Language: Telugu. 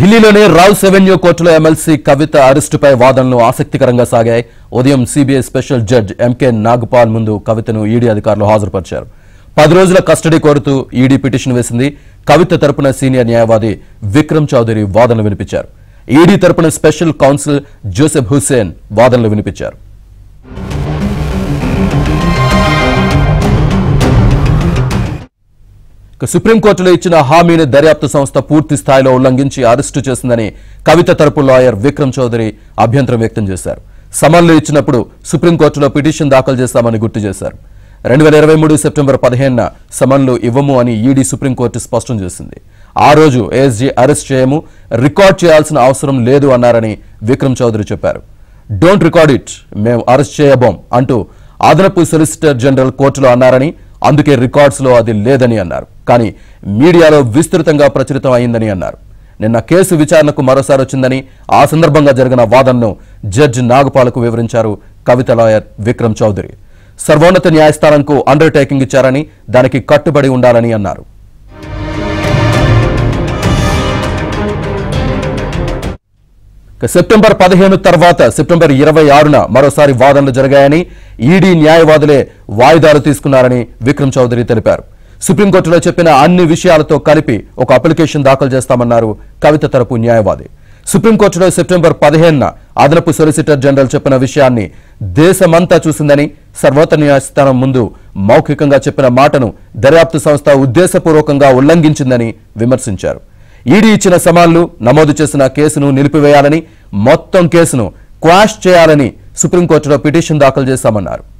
ఢిల్లీలోని రాల్స్ సెవెన్యూ కోర్టులో ఎమ్మెల్సీ కవిత అరెస్టుపై వాదనలు ఆసక్తికరంగా సాగాయి ఉదయం CBI special judge M K Nagpal ముందు కవితను ఈడీ అధికారులు హాజరుపరిచారు పది రోజుల కస్టడీ కోరుతూ ఈడీ పిటిషన్ వేసింది కవిత తరపున సీనియర్ న్యాయవాది విక్రమ్ చౌదరి వాదనలు వినిపించారు ఈడీ తరపున స్పెషల్ కౌన్సిల్ జోసెఫ్ హుసేన్ వాదనలు వినిపించారు సుప్రీంకోర్టులో ఇచ్చిన హామీని దర్యాప్తు సంస్థ పూర్తి స్థాయిలో ఉల్లంఘించి అరెస్టు చేసిందని కవిత తరపు లాయర్ విక్రమ్ చౌదరి అభ్యంతరం వ్యక్తం చేశారు సమన్లు ఇచ్చినప్పుడు సుప్రీంకోర్టులో పిటిషన్ దాఖలు చేస్తామని గుర్తు చేశారు రెండు వేల ఇరవై మూడు సెప్టెంబర్ పదిహేనున సమన్లు ఇవ్వము అని ఈడీ సుప్రీంకోర్టు స్పష్టం చేసింది ఆ రోజు ఏఎస్జీ అరెస్ట్ చేయము రికార్డ్ చేయాల్సిన అవసరం లేదు అన్నారని విక్రమ్ చౌదరి చెప్పారు డోంట్ రికార్డ్ ఇట్ మేము అరెస్ట్ చేయబోం అంటూ అదనపు సొలిసిటర్ జనరల్ కోర్టులో అన్నారని అందుకే రికార్డ్స్లో అది లేదని అన్నారు కానీ మీడియాలో విస్తృతంగా ప్రచురితం అయిందని అన్నారు నిన్న కేసు విచారణకు మరోసారి వచ్చిందని ఆ సందర్భంగా జరిగిన వాదనను జడ్జి నాగపాలకు వివరించారు కవిత లాయర్ విక్రమ్ చౌదరి సర్వోన్నత న్యాయస్థానంకు అండర్టేకింగ్ ఇచ్చారని దానికి కట్టుబడి ఉండాలని అన్నారు సెప్టెంబర్ పదిహేను తర్వాత సెప్టెంబర్ ఇరవై ఆరున మరోసారి వాదనలు జరిగాయని ఈడీ న్యాయవాదులే వాయిదాలు తీసుకున్నారని విక్రమ్ చౌదరి తెలిపారు సుప్రీంకోర్టులో చెప్పిన అన్ని విషయాలతో కలిపి ఒక అప్లికేషన్ దాఖలు చేస్తామన్నారు కవిత తరపు న్యాయవాది సుప్రీంకోర్టులో సెప్టెంబర్ పదిహేనున అదనపు సొలిసిటర్ జనరల్ చెప్పిన విషయాన్ని దేశమంతా చూసిందని సర్వోత్తర న్యాయస్థానం ముందు మౌఖికంగా చెప్పిన మాటను దర్యాప్తు సంస్థ ఉద్దేశపూర్వకంగా ఉల్లంఘించిందని విమర్శించారు ఈడీ ఇచ్చిన సమాన్లు నమోదు చేసిన కేసును నిలిపివేయాలని మొత్తం కేసును క్వాష్ చేయాలని సుప్రీంకోర్టులో పిటిషన్ దాఖలు చేశామన్నారు